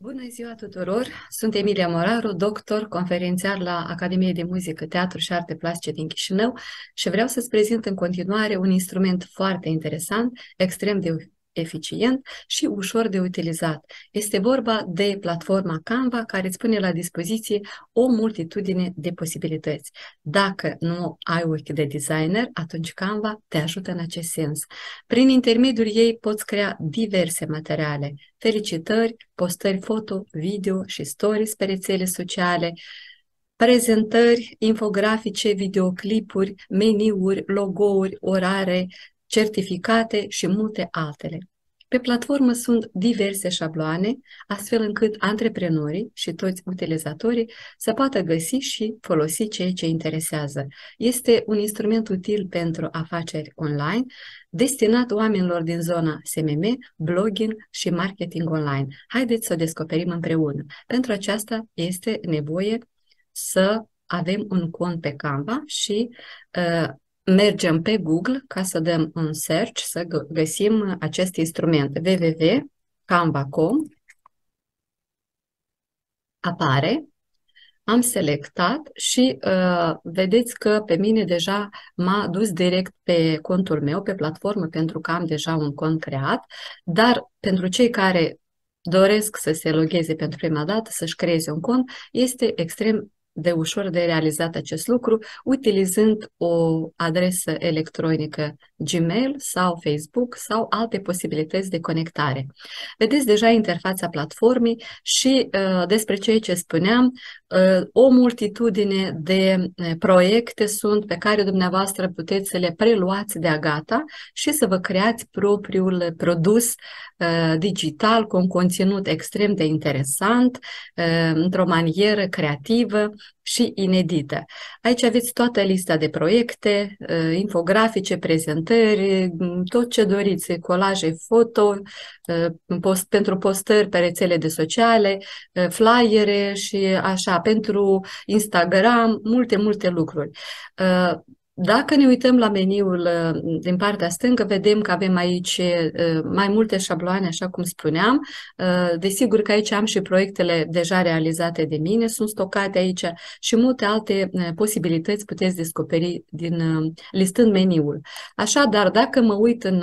Bună ziua tuturor! Sunt Emilia Moraru, doctor, conferențiar la Academie de Muzică, Teatru și Arte Plastice din Chișinău și vreau să-ți prezint în continuare un instrument foarte interesant, extrem de eficient și ușor de utilizat. Este vorba de platforma Canva care îți pune la dispoziție o multitudine de posibilități. Dacă nu ai ochi de designer, atunci Canva te ajută în acest sens. Prin intermediul ei poți crea diverse materiale, felicitări, postări foto, video și stories pe rețele sociale, prezentări, infografice, videoclipuri, meniuri, logouri, orare, certificate și multe altele. Pe platformă sunt diverse șabloane, astfel încât antreprenorii și toți utilizatorii să poată găsi și folosi ceea ce interesează. Este un instrument util pentru afaceri online, destinat oamenilor din zona SMM, blogging și marketing online. Haideți să o descoperim împreună. Pentru aceasta este nevoie să avem un cont pe Canva și uh, mergem pe Google ca să dăm un search, să găsim acest instrument www.canva.com apare, am selectat și uh, vedeți că pe mine deja m-a dus direct pe contul meu, pe platformă, pentru că am deja un cont creat, dar pentru cei care doresc să se logheze pentru prima dată, să-și creeze un cont, este extrem de ușor de realizat acest lucru utilizând o adresă electronică Gmail sau Facebook sau alte posibilități de conectare. Vedeți deja interfața platformei și uh, despre ceea ce spuneam, Ă, o multitudine de proiecte sunt pe care dumneavoastră puteți să le preluați de-a gata și să vă creați propriul produs ă, digital cu un conținut extrem de interesant, ă, într-o manieră creativă, și inedită. Aici aveți toată lista de proiecte, uh, infografice, prezentări, mm, tot ce doriți, colaje foto, uh, post, pentru postări pe de sociale, uh, flyere și așa, pentru Instagram, multe, multe lucruri. Dacă ne uităm la meniul uh, din partea stângă, vedem că avem aici uh, mai multe șabloane, așa cum spuneam. Uh, desigur că aici am și proiectele deja realizate de mine, sunt stocate aici și multe alte posibilități puteți descoperi din listând meniul. Așadar, dacă mă uit în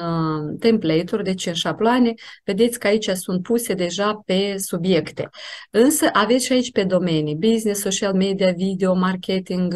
template-uri, deci în șabloane, vedeți că aici sunt puse deja pe subiecte. Însă aveți și aici pe domenii, business, social media, video, marketing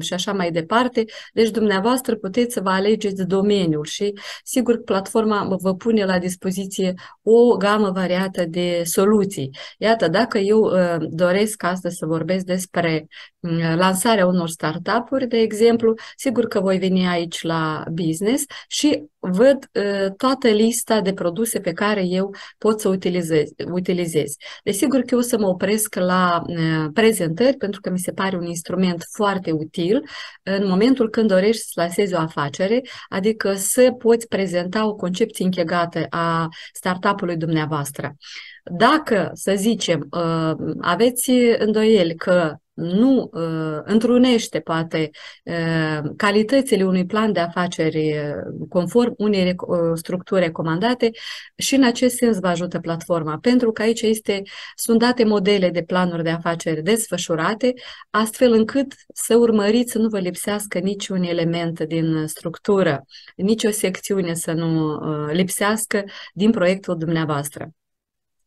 și așa mai departe, deci dumneavoastră puteți să vă alegeți domeniul și sigur că platforma vă pune la dispoziție o gamă variată de soluții. Iată, dacă eu ă, doresc astăzi să vorbesc despre hm, lansarea unor startup-uri, de exemplu, sigur că voi veni aici la business și văd ă, toată lista de produse pe care eu pot să utilizez. utilizez. Desigur că eu o să mă opresc la hm, prezentări pentru că mi se pare un instrument foarte util în momentul momentul când dorești să lansezi o afacere, adică să poți prezenta o concepție închegată a startup-ului dumneavoastră. Dacă, să zicem, uh, aveți îndoieli că nu uh, întrunește poate uh, calitățile unui plan de afaceri uh, conform unei structuri recomandate și în acest sens vă ajută platforma, pentru că aici este, sunt date modele de planuri de afaceri desfășurate, astfel încât să urmăriți să nu vă lipsească niciun element din structură, nicio secțiune să nu lipsească din proiectul dumneavoastră.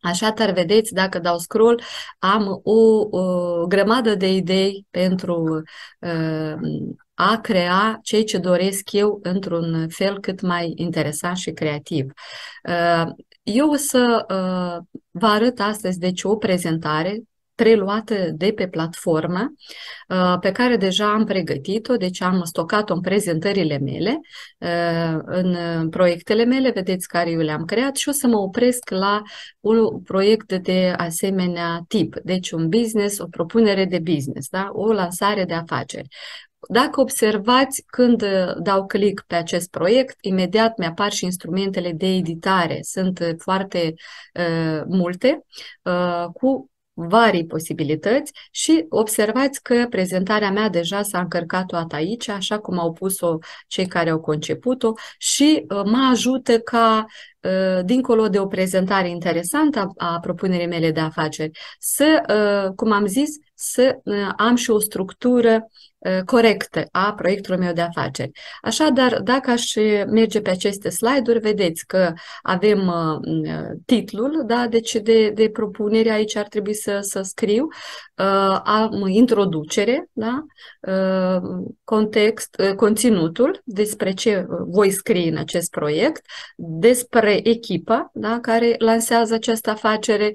Așa ar vedeți, dacă dau scroll, am o, o grămadă de idei pentru uh, a crea ceea ce doresc eu într-un fel cât mai interesant și creativ. Uh, eu o să uh, vă arăt astăzi, deci, o prezentare preluată de pe platformă uh, pe care deja am pregătit-o, deci am stocat-o în prezentările mele, uh, în uh, proiectele mele, vedeți care eu le-am creat și o să mă opresc la un proiect de asemenea tip, deci un business, o propunere de business, da? o lansare de afaceri. Dacă observați, când dau click pe acest proiect, imediat mi-apar și instrumentele de editare. Sunt foarte uh, multe, uh, cu varii posibilități și observați că prezentarea mea deja s-a încărcat toată aici, așa cum au pus-o cei care au conceput-o și uh, mă ajută ca, uh, dincolo de o prezentare interesantă a propunerii mele de afaceri, să, uh, cum am zis, să uh, am și o structură uh, corectă a proiectului meu de afaceri. Așadar, dacă aș uh, merge pe aceste slide-uri, vedeți că avem titlul, da? deci de, de propunere aici ar trebui să, să scriu, am introducere, da? context, conținutul despre ce voi scrie în acest proiect, despre echipa, da? care lansează această afacere,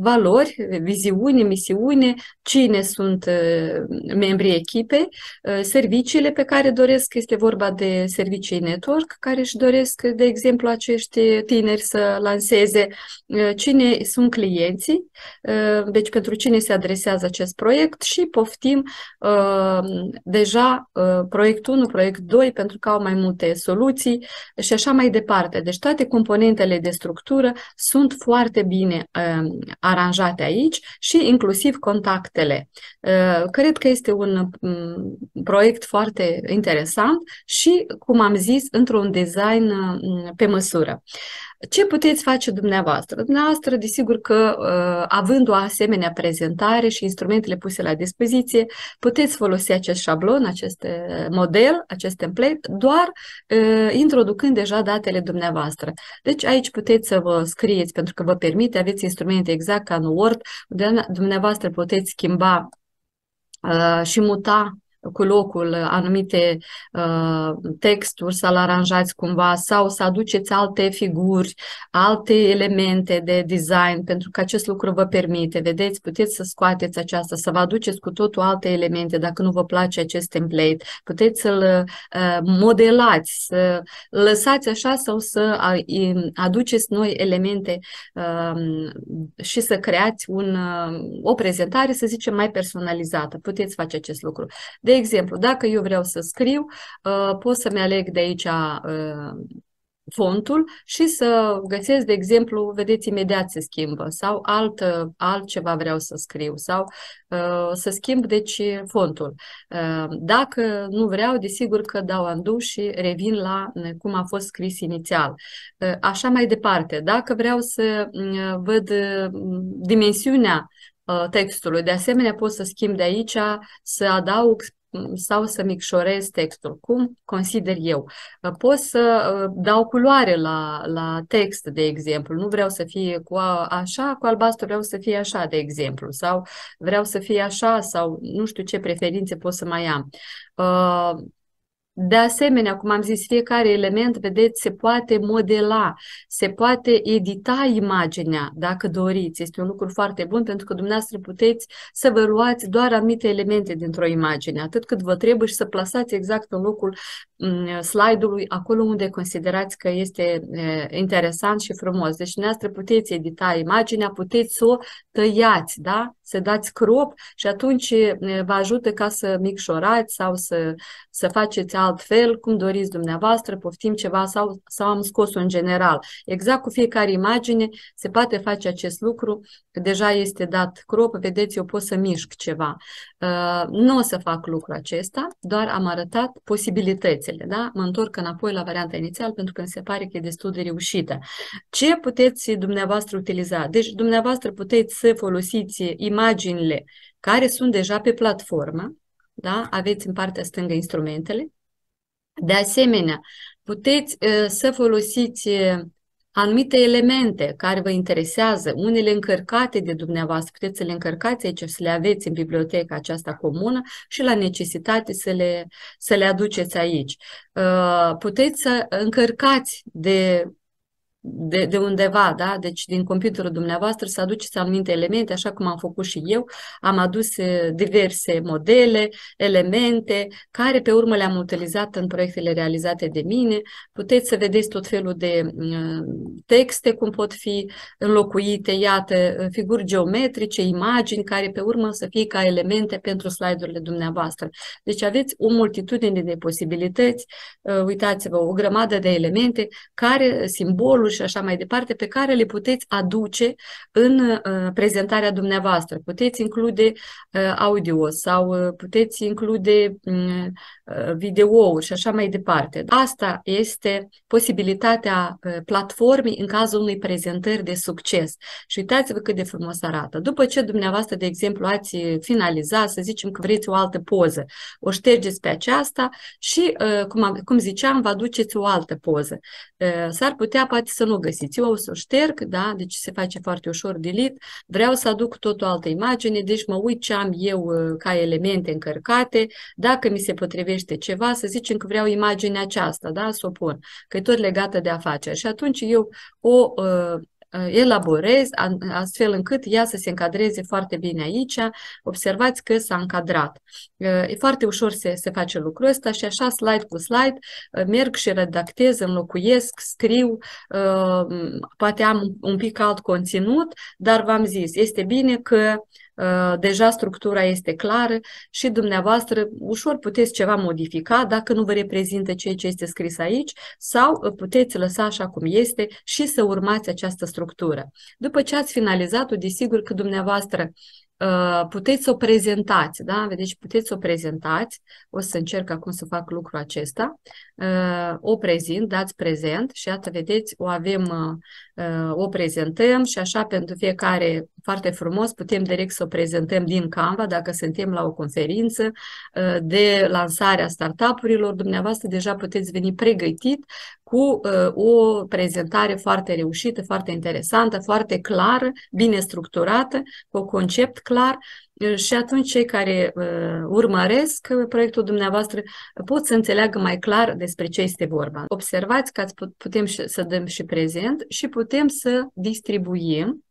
valori, viziune, misiune, cine sunt uh, membrii echipei, uh, serviciile pe care doresc, este vorba de servicii network, care își doresc, de exemplu, acești tineri să lanseze, uh, cine sunt clienții, deci pentru cine se adresează acest proiect și poftim deja proiect 1, proiect 2, pentru că au mai multe soluții și așa mai departe. Deci toate componentele de structură sunt foarte bine aranjate aici și inclusiv contact proiectele. Uh, cred că este un mm, proiect foarte interesant și, cum am zis, într-un design mm, pe măsură. Ce puteți face dumneavoastră? Dumneavoastră, desigur că ă, având o asemenea prezentare și instrumentele puse la dispoziție, puteți folosi acest șablon, acest ă, model, acest template, doar ă, introducând deja datele dumneavoastră. Deci aici puteți să vă scrieți, pentru că vă permite, aveți instrumente exact ca în Word, unde dumneavoastră puteți schimba și muta cu locul uh, anumite uh, texturi, să-l aranjați cumva sau să aduceți alte figuri, alte elemente de design, pentru că acest lucru vă permite. Vedeți, puteți să scoateți aceasta, să vă aduceți cu totul alte elemente dacă nu vă place acest template. Puteți să-l uh, modelați, să lăsați așa sau să aduceți noi elemente uh, și să creați un, uh, o prezentare, să zicem, mai personalizată. Puteți face acest lucru. De de exemplu, dacă eu vreau să scriu, uh, pot să-mi aleg de aici uh, fontul și să găsesc, de exemplu, vedeți, imediat se schimbă sau alt, uh, altceva vreau să scriu sau să schimb, deci, fontul. dacă nu vreau, desigur că dau undo și revin la cum a fost scris inițial. așa mai departe. Dacă vreau să văd dimensiunea textului. De asemenea, pot să schimb de aici, să adaug sau să micșorez textul, cum consider eu. Pot să uh, dau culoare la, la text, de exemplu. Nu vreau să fie cu a, așa, cu albastru vreau să fie așa, de exemplu. Sau vreau să fie așa, sau nu știu ce preferințe pot să mai am. Uh, de asemenea, cum am zis, fiecare element, vedeți, se poate modela, se poate edita imaginea, dacă doriți. Este un lucru foarte bun pentru că dumneavoastră puteți să vă luați doar anumite elemente dintr-o imagine, atât cât vă trebuie și să plasați exact în locul mm, slide-ului, acolo unde considerați că este interesant și frumos. Deci, dumneavoastră puteți edita imaginea, puteți să o tăiați, da? Să dați crop și atunci vă ajută ca să micșorați sau să, să faceți altfel, cum doriți dumneavoastră, poftim ceva sau, sau am scos un în general. Exact cu fiecare imagine se poate face acest lucru, deja este dat crop, vedeți, eu pot să mișc ceva. Uh, nu o să fac lucrul acesta, doar am arătat posibilitățile, da? Mă întorc înapoi la varianta inițială pentru că mi se pare că e destul de reușită. Ce puteți dumneavoastră utiliza? Deci dumneavoastră puteți să folosiți imaginile care sunt deja pe platformă, da? aveți în partea stângă instrumentele, de asemenea, puteți ă, să folosiți ă, anumite elemente care vă interesează, unele încărcate de dumneavoastră, puteți să le încărcați aici, să le aveți în biblioteca aceasta comună și la necesitate să le, să le aduceți aici. Ă, puteți să încărcați de de, de undeva, da? Deci din computerul dumneavoastră să aduceți anumite elemente, așa cum am făcut și eu. Am adus diverse modele, elemente, care pe urmă le-am utilizat în proiectele realizate de mine. Puteți să vedeți tot felul de texte, cum pot fi înlocuite, iată, figuri geometrice, imagini, care pe urmă să fie ca elemente pentru slide-urile dumneavoastră. Deci aveți o multitudine de posibilități, uitați-vă, o grămadă de elemente care simbolul lucruri și așa mai departe, pe care le puteți aduce în uh, prezentarea dumneavoastră. Puteți include uh, audio sau uh, puteți include mm, Uh, videouri și așa mai departe. Asta este posibilitatea uh, platformei în cazul unei prezentări de succes. Și uitați-vă cât de frumos arată. După ce dumneavoastră, de exemplu, ați finalizat, să zicem că vreți o altă poză, o ștergeți pe aceasta și, uh, cum, cum ziceam, vă aduceți o altă poză. S-ar putea poate să nu găsiți. Eu o să o șterg, da? deci se face foarte ușor delete. Vreau să aduc tot o altă imagine, deci mă uit ce am eu ca elemente încărcate, dacă mi se potrivește dorește ceva, să zicem că vreau imaginea aceasta, da, să o pun, că e tot legată de afaceri. Și atunci eu o uh, elaborez astfel încât ea să se încadreze foarte bine aici. Observați că s-a încadrat. Ă, e foarte ușor să se face lucrul ăsta și așa slide cu slide merg și redactez, înlocuiesc, scriu, poate am un pic alt conținut, dar v-am zis, este bine că Ă, deja structura este clară și dumneavoastră ușor puteți ceva modifica dacă nu vă reprezintă ceea ce este scris aici sau ă, puteți lăsa așa cum este și să urmați această structură. După ce ați finalizat-o, desigur că dumneavoastră Uh, puteți să o prezentați, da? Deci puteți să o prezentați, o să încerc acum să fac lucrul acesta, uh, o prezint, dați prezent și iată, vedeți, o avem, uh, o prezentăm și așa pentru fiecare foarte frumos putem direct să o prezentăm din Canva dacă suntem la o conferință de lansarea startup-urilor, dumneavoastră deja puteți veni pregătit cu o prezentare foarte reușită, foarte interesantă, foarte clară, bine structurată, cu un concept clar clar și atunci cei care urmăresc proiectul dumneavoastră pot să înțeleagă mai clar despre ce este vorba. Observați că putem să dăm și prezent și putem să distribuim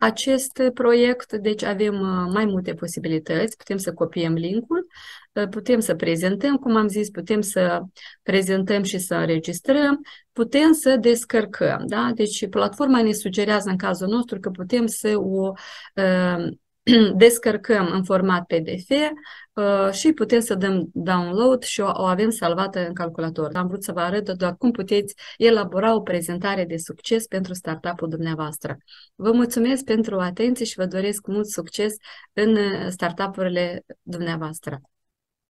acest proiect, deci avem mai multe posibilități, putem să copiem linkul, putem să prezentăm, cum am zis, putem să prezentăm și să înregistrăm, putem să descărcăm, da? Deci platforma ne sugerează în cazul nostru că putem să o descărcăm în format PDF uh, și putem să dăm download și o, avem salvată în calculator. Am vrut să vă arăt doar cum puteți elabora o prezentare de succes pentru startup-ul dumneavoastră. Vă mulțumesc pentru atenție și vă doresc mult succes în uh, startup-urile dumneavoastră.